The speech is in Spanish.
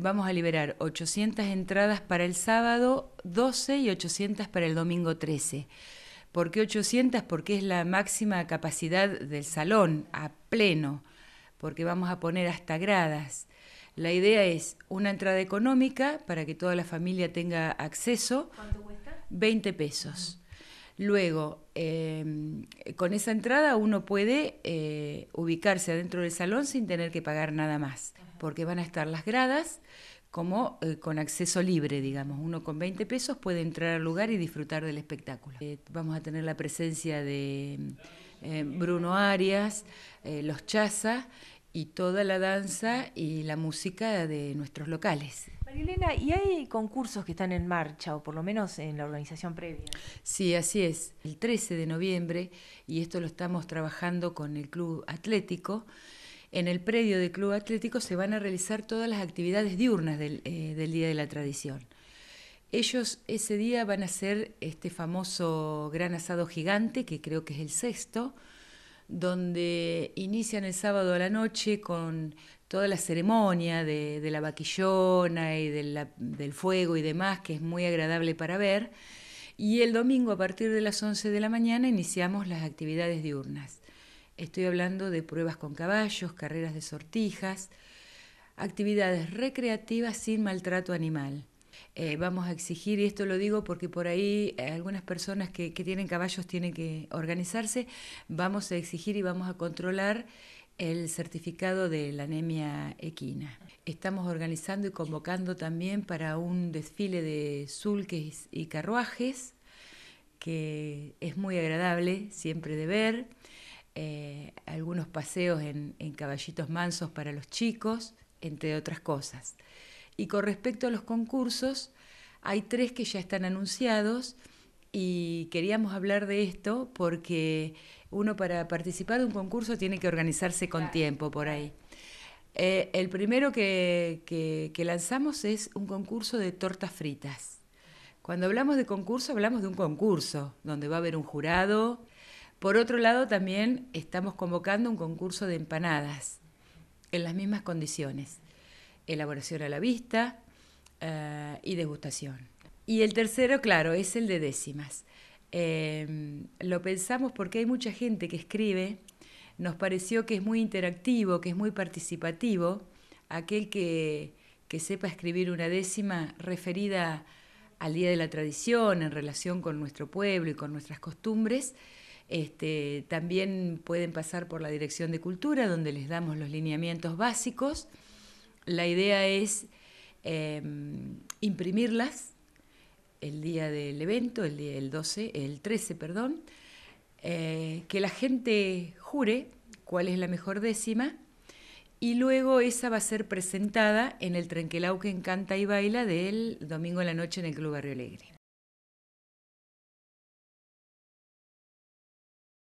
vamos a liberar 800 entradas para el sábado 12 y 800 para el domingo 13. ¿Por qué 800? Porque es la máxima capacidad del salón a pleno, porque vamos a poner hasta gradas. La idea es una entrada económica para que toda la familia tenga acceso. ¿Cuánto cuesta? 20 pesos. Luego, em, con esa entrada uno puede eh, ubicarse adentro del salón sin tener que pagar nada más, porque van a estar las gradas como eh, con acceso libre, digamos. Uno con 20 pesos puede entrar al lugar y disfrutar del espectáculo. Eh, vamos a tener la presencia de em, Bruno Arias, Los Chaza y toda la danza y la música de nuestros locales. Marilena, ¿y hay concursos que están en marcha o por lo menos en la organización previa? Sí, así es. El 13 de noviembre, y esto lo estamos trabajando con el Club Atlético, en el predio del Club Atlético se van a realizar todas las actividades diurnas del, eh, Día de la Tradición. Ellos ese día van a hacer este famoso gran asado gigante, que creo que es el sexto, donde inician el sábado a la noche con toda la ceremonia de, la vaquillona y del fuego y demás, que es muy agradable para ver. Y el domingo a partir de las 11 de la mañana iniciamos las actividades diurnas. Estoy hablando de pruebas con caballos, carreras de sortijas, actividades recreativas sin maltrato animal. Eh, vamos a exigir, y esto lo digo porque por ahí eh, algunas personas que, tienen caballos tienen que organizarse, vamos a exigir y vamos a controlar el certificado de la anemia equina. Estamos organizando y convocando también para un desfile de sulques y carruajes, que es muy agradable siempre de ver, eh, algunos paseos en, en caballitos mansos para los chicos, entre otras cosas. Y con respecto a los concursos, hay tres que ya están anunciados y queríamos hablar de esto porque uno para participar de un concurso tiene que organizarse con tiempo por ahí. Eh, el primero que, lanzamos es un concurso de tortas fritas. Cuando hablamos de concurso, hablamos de un concurso, donde va a haber un jurado. Por otro lado, también estamos convocando un concurso de empanadas, en las mismas condiciones elaboración a la vista eh, y degustación. Y el tercero, claro, es el de décimas. Eh, lo pensamos porque hay mucha gente que escribe, nos pareció que es muy interactivo, que es muy participativo, aquel que, sepa escribir una décima referida al Día de la Tradición en relación con nuestro pueblo y con nuestras costumbres. Este, también pueden pasar por la Dirección de Cultura, donde les damos los lineamientos básicos la idea es em, imprimirlas el día del evento, el día del 12, el 13, perdón, eh, que la gente jure cuál es la mejor décima y luego esa va a ser presentada en el Trenquelau que encanta y baila del domingo a la noche en el Club Barrio Alegre.